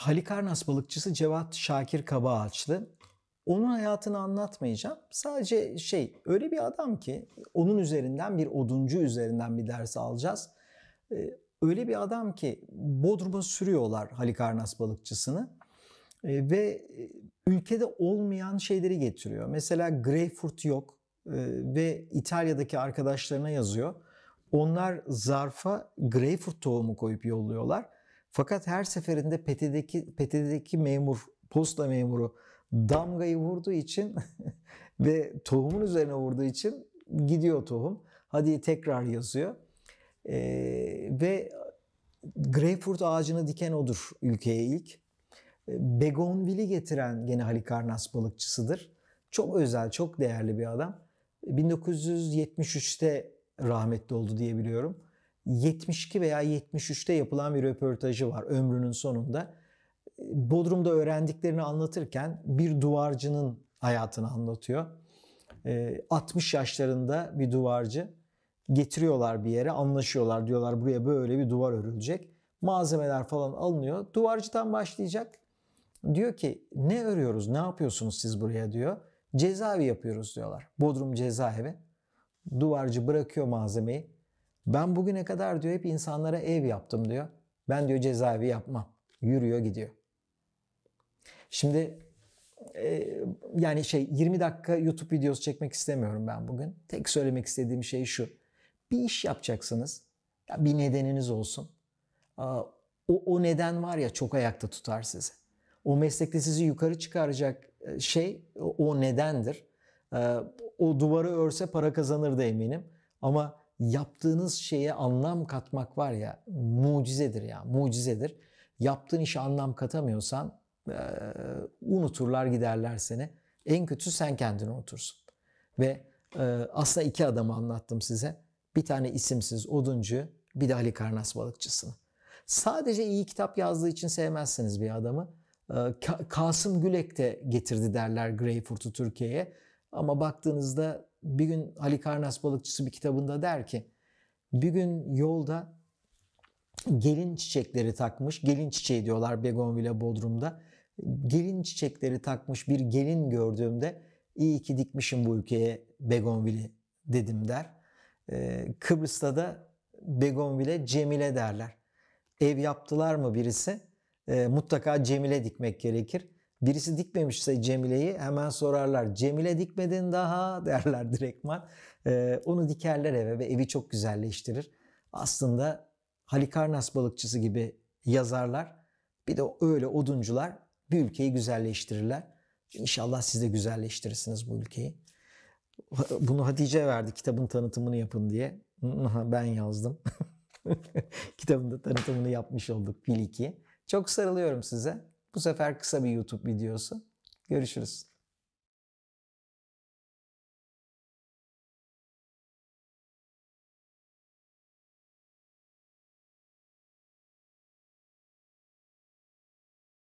Halikarnas balıkçısı Cevat Şakir Kabaağaçlı. Onun hayatını anlatmayacağım. Sadece şey öyle bir adam ki onun üzerinden bir oduncu üzerinden bir ders alacağız. Ee, öyle bir adam ki Bodrum'a sürüyorlar Halikarnas balıkçısını e, ve e, ülkede olmayan şeyleri getiriyor. Mesela greyfurt yok e, ve İtalya'daki arkadaşlarına yazıyor. Onlar zarfa greyfurt tohumu koyup yolluyorlar fakat her seferinde PTT'deki, PTT'deki memur, posta memuru damgayı vurduğu için ve tohumun üzerine vurduğu için gidiyor tohum. Hadi tekrar yazıyor. Ee, ve greyfurt ağacını diken odur ülkeye ilk. Ee, begonvil'i getiren gene Halikarnas balıkçısıdır. Çok özel, çok değerli bir adam. 1973'te ee, rahmetli oldu diye biliyorum. 72 veya 73'te yapılan bir röportajı var ömrünün sonunda. Bodrum'da öğrendiklerini anlatırken bir duvarcının hayatını anlatıyor. 60 ee, yaşlarında bir duvarcı getiriyorlar bir yere anlaşıyorlar diyorlar buraya böyle bir duvar örülecek. Malzemeler falan alınıyor. Duvarcıdan başlayacak. Diyor ki ne örüyoruz ne yapıyorsunuz siz buraya diyor. Cezaevi yapıyoruz diyorlar. Bodrum cezaevi. Duvarcı bırakıyor malzemeyi ben bugüne kadar diyor hep insanlara ev yaptım diyor. Ben diyor cezaevi yapmam. Yürüyor gidiyor. Şimdi e, yani şey 20 dakika YouTube videosu çekmek istemiyorum ben bugün. Tek söylemek istediğim şey şu. Bir iş yapacaksınız. Ya bir nedeniniz olsun. o, o neden var ya çok ayakta tutar sizi. O meslekte sizi yukarı çıkaracak e, şey o nedendir. Ee, o duvarı örse para kazanır da eminim. Ama yaptığınız şeye anlam katmak var ya mucizedir ya mucizedir. Yaptığın işe anlam katamıyorsan unuturlar giderler seni. En kötü sen kendini unutursun. Ve e, aslında iki adamı anlattım size. Bir tane isimsiz oduncu, bir de Ali Karnas balıkçısını. Sadece iyi kitap yazdığı için sevmezsiniz bir adamı. Kasım Gülek de getirdi derler Greyfurt'u Türkiye'ye. Ama baktığınızda bir gün Ali Karnas balıkçısı bir kitabında der ki bir gün yolda gelin çiçekleri takmış. Gelin çiçeği diyorlar Begonville Bodrum'da. Gelin çiçekleri takmış bir gelin gördüğümde iyi ki dikmişim bu ülkeye Begonville'i dedim der. Ee, Kıbrıs'ta da Begonvile Cemile derler. Ev yaptılar mı birisi? E, mutlaka Cemile dikmek gerekir. Birisi dikmemişse Cemile'yi hemen sorarlar. Cemile dikmedin daha derler direktman. Ee, onu dikerler eve ve evi çok güzelleştirir. Aslında Halikarnas balıkçısı gibi yazarlar bir de öyle oduncular bir ülkeyi güzelleştirirler. İnşallah siz de güzelleştirirsiniz bu ülkeyi. Bunu Hatice verdi kitabın tanıtımını yapın diye. ben yazdım. Kitabın da tanıtımını yapmış olduk Fil iki. Çok sarılıyorum size. Bu sefer kısa bir YouTube videosu. Görüşürüz.